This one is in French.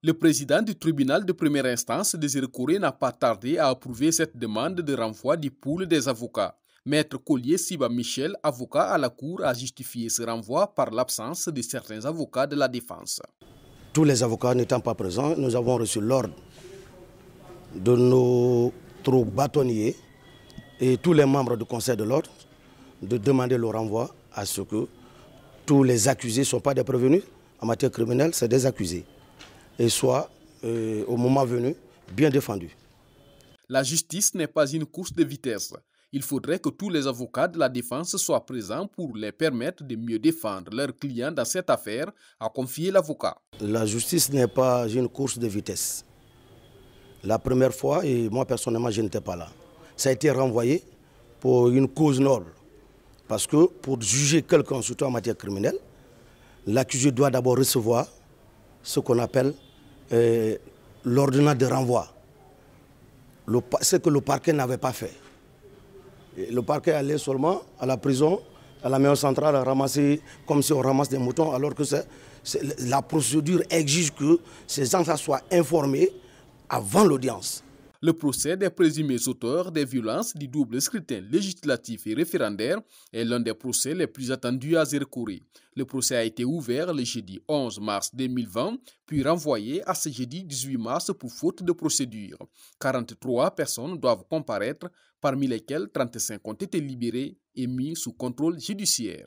Le président du tribunal de première instance, Désiré Couré, n'a pas tardé à approuver cette demande de renvoi du poule des avocats. Maître Collier Siba Michel, avocat à la Cour, a justifié ce renvoi par l'absence de certains avocats de la défense. Tous les avocats n'étant pas présents, nous avons reçu l'ordre de nos troupes bâtonniers et tous les membres du Conseil de l'ordre de demander le renvoi à ce que tous les accusés ne sont pas des prévenus. En matière criminelle, c'est des accusés et soit, euh, au moment venu, bien défendu. La justice n'est pas une course de vitesse. Il faudrait que tous les avocats de la défense soient présents pour les permettre de mieux défendre leurs clients dans cette affaire, a confié l'avocat. La justice n'est pas une course de vitesse. La première fois, et moi personnellement, je n'étais pas là. Ça a été renvoyé pour une cause noble. Parce que pour juger quelqu'un, surtout en matière criminelle, l'accusé doit d'abord recevoir ce qu'on appelle euh, l'ordonnance de renvoi, ce que le parquet n'avait pas fait. le parquet allait seulement à la prison, à la maison centrale, ramasser, comme si on ramasse des moutons, alors que la procédure exige que ces gens soient informés avant l'audience le procès des présumés auteurs des violences du double scrutin législatif et référendaire est l'un des procès les plus attendus à Zercouré. Le procès a été ouvert le jeudi 11 mars 2020, puis renvoyé à ce jeudi 18 mars pour faute de procédure. 43 personnes doivent comparaître, parmi lesquelles 35 ont été libérées et mis sous contrôle judiciaire.